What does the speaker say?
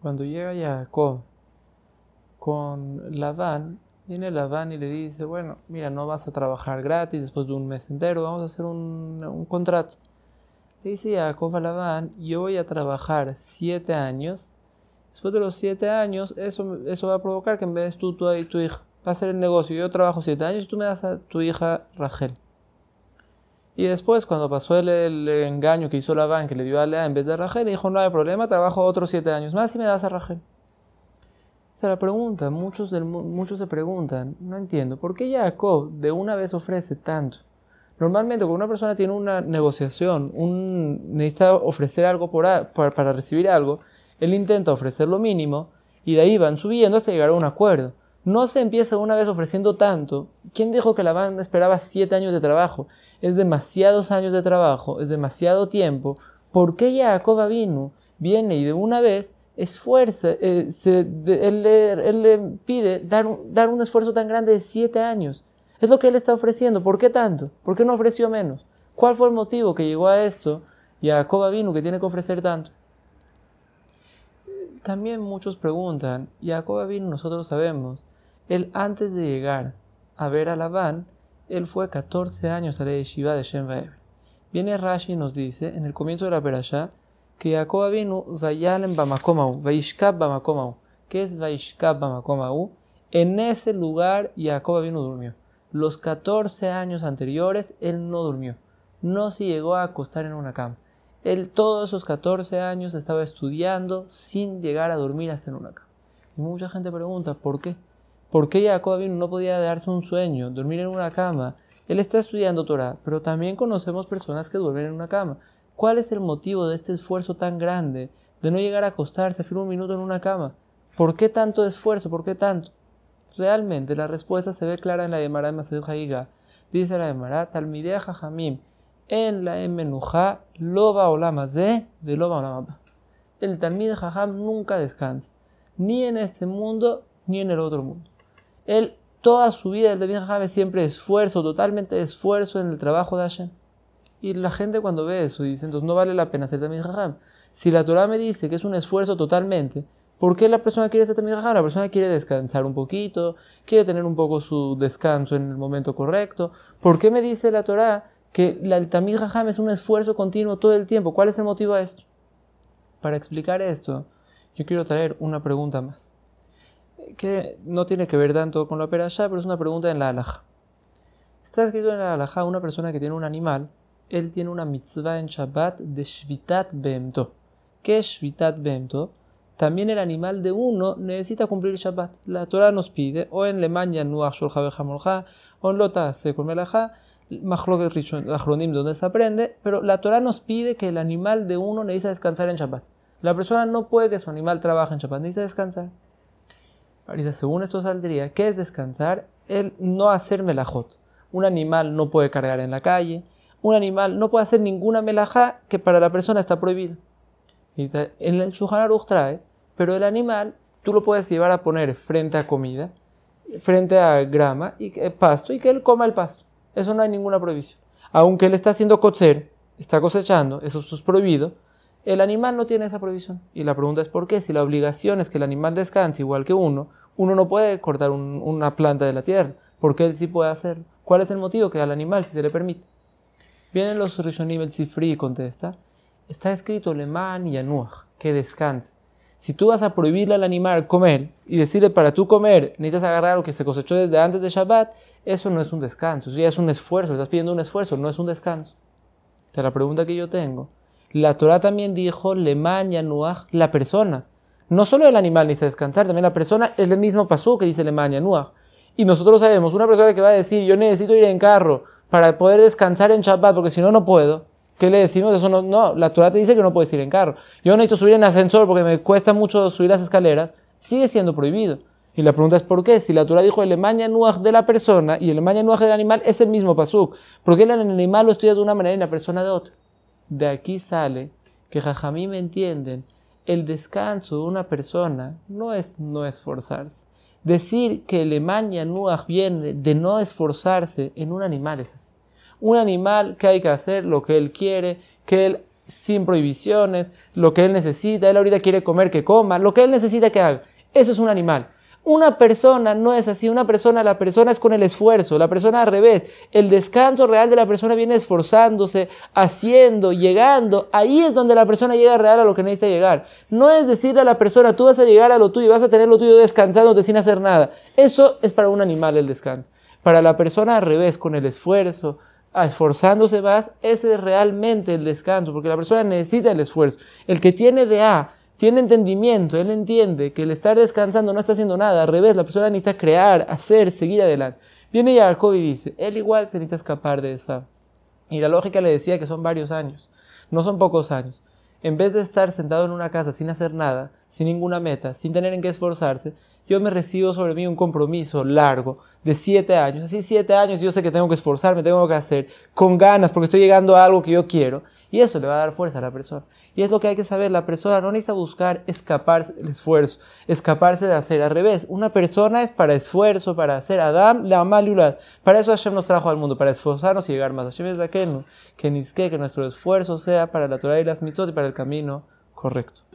cuando llega Jacob con Laván, viene Laván y le dice, bueno, mira, no vas a trabajar gratis después de un mes entero, vamos a hacer un, contrato. Le dice Jacob a Laván: yo voy a trabajar siete años, después de los siete años, eso, eso va a provocar que en vez de tú, tú y tu hija, va a ser el negocio, yo trabajo siete años y tú me das a tu hija Rachel. Y después, cuando pasó el, engaño que hizo Labán, que le dio a Lea en vez de a le dijo, no hay problema, trabajo otros siete años más y me das a Rajel. Esa es la pregunta, muchos, muchos se preguntan, no entiendo, ¿por qué Jacob de una vez ofrece tanto? Normalmente cuando una persona tiene una negociación, un, necesita ofrecer algo para recibir algo, él intenta ofrecer lo mínimo y de ahí van subiendo hasta llegar a un acuerdo. No se empieza una vez ofreciendo tanto. ¿Quién dijo que la banda esperaba siete años de trabajo? Es demasiados años de trabajo, es demasiado tiempo. ¿Por qué Jacob vino? Viene y de una vez esfuerza, eh, él, le, pide dar, un esfuerzo tan grande de siete años. Es lo que él está ofreciendo. ¿Por qué tanto? ¿Por qué no ofreció menos? ¿Cuál fue el motivo que llegó a esto y a Jacob vino que tiene que ofrecer tanto? También muchos preguntan, y Jacob vino nosotros sabemos él antes de llegar a ver a Labán, él fue 14 años a la yeshiva de Shem Viene Rashi y nos dice, en el comienzo de la perashá, que Jacob vino en bamakomau, vaishkab bamakomau. que es vaishkab bamakomau? En ese lugar Jacob vino durmió. Los 14 años anteriores él no durmió. No se llegó a acostar en una cama. Él todos esos 14 años estaba estudiando sin llegar a dormir hasta en una cama. Y mucha gente pregunta, ¿por qué? ¿Por qué Jacob no podía darse un sueño, dormir en una cama? Él está estudiando Torah, pero también conocemos personas que duermen en una cama. ¿Cuál es el motivo de este esfuerzo tan grande de no llegar a acostarse firme un minuto en una cama? ¿Por qué tanto esfuerzo? ¿Por qué tanto? Realmente la respuesta se ve clara en la Emara de Masel Haiga. Dice la Emara: Talmidea Jajamim, en la Emenuja, Loba Olamazé, de Loba ba El Talmide Jajam nunca descansa, ni en este mundo ni en el otro mundo. Él, toda su vida, el David es siempre esfuerzo, totalmente esfuerzo en el trabajo de Hashem. Y la gente cuando ve eso dice, entonces no vale la pena ser David Si la Torah me dice que es un esfuerzo totalmente, ¿por qué la persona quiere hacer David La persona quiere descansar un poquito, quiere tener un poco su descanso en el momento correcto. ¿Por qué me dice la Torah que el Tamil es un esfuerzo continuo todo el tiempo? ¿Cuál es el motivo de esto? Para explicar esto, yo quiero traer una pregunta más que no tiene que ver tanto con la ya, pero es una pregunta en la halajá. Está escrito en la halajá una persona que tiene un animal, él tiene una mitzvah en Shabbat de Shvitat Bento. ¿Qué es Shvitat Bento? También el animal de uno necesita cumplir Shabbat. La Torah nos pide, o en lemaña Nuach Shulcha o en Lota Sekomelajá, Machloket la Achronim, donde se aprende, pero la Torah nos pide que el animal de uno necesita descansar en Shabbat. La persona no puede que su animal trabaje en Shabbat, necesita descansar. Ahorita, según esto saldría, que es descansar? El no hacer melajot. Un animal no puede cargar en la calle, un animal no puede hacer ninguna melajá que para la persona está prohibida. En el lo trae, pero el animal tú lo puedes llevar a poner frente a comida, frente a grama y eh, pasto y que él coma el pasto. Eso no hay ninguna prohibición. Aunque él está haciendo cocer, está cosechando, eso es prohibido el animal no tiene esa prohibición. Y la pregunta es por qué. Si la obligación es que el animal descanse igual que uno, uno no puede cortar una planta de la tierra, porque él sí puede hacerlo. ¿Cuál es el motivo que al animal si se le permite? Vienen los Rishonim el Sifri y contesta, está escrito Leman y Anuach, que descanse. Si tú vas a prohibirle al animal comer y decirle para tú comer necesitas agarrar lo que se cosechó desde antes de Shabbat, eso no es un descanso, eso es un esfuerzo, estás pidiendo un esfuerzo, no es un descanso. Te la pregunta que yo tengo la Torah también dijo, lemaña Yanuach, la persona. No solo el animal necesita descansar, también la persona es el mismo pasú que dice lemaña Yanuach. Y nosotros sabemos, una persona que va a decir, yo necesito ir en carro para poder descansar en Shabbat, porque si no, no puedo. ¿Qué le decimos? no, no, la Torah te dice que no puedes ir en carro. Yo necesito subir en ascensor porque me cuesta mucho subir las escaleras. Sigue siendo prohibido. Y la pregunta es por qué. Si la Torah dijo el nuaj de la persona y el nuaj del animal es el mismo pasuk, ¿por qué el animal lo estudia de una manera y la persona de otra? De aquí sale que jajamí me entienden el descanso de una persona no es no esforzarse. Decir que el Emaña viene de no esforzarse en un animal es así. Un animal que hay que hacer lo que él quiere, que él sin prohibiciones, lo que él necesita, él ahorita quiere comer, que coma, lo que él necesita que haga. Eso es un animal. Una persona no es así, una persona, la persona es con el esfuerzo, la persona al revés. El descanso real de la persona viene esforzándose, haciendo, llegando. Ahí es donde la persona llega real a lo que necesita llegar. No es decir a la persona, tú vas a llegar a lo tuyo, vas a tener lo tuyo descansándote sin hacer nada. Eso es para un animal el descanso. Para la persona al revés, con el esfuerzo, esforzándose vas ese es realmente el descanso, porque la persona necesita el esfuerzo. El que tiene de A tiene entendimiento, él entiende que el estar descansando no está haciendo nada, al revés, la persona necesita crear, hacer, seguir adelante. Viene Jacob y dice, él igual se necesita escapar de esa. Y la lógica le decía que son varios años, no son pocos años. En vez de estar sentado en una casa sin hacer nada, sin ninguna meta, sin tener en qué esforzarse, yo me recibo sobre mí un compromiso largo de siete años. Así siete años yo sé que tengo que esforzarme, tengo que hacer con ganas porque estoy llegando a algo que yo quiero. Y eso le va a dar fuerza a la persona. Y es lo que hay que saber. La persona no necesita buscar escaparse del esfuerzo, escaparse de hacer. Al revés, una persona es para esfuerzo, para hacer. Adam, la malulad. Para eso Hashem nos trajo al mundo, para esforzarnos y llegar más. Hashem es aquel que ni que nuestro esfuerzo sea para la Torah y las mitos y para el camino correcto.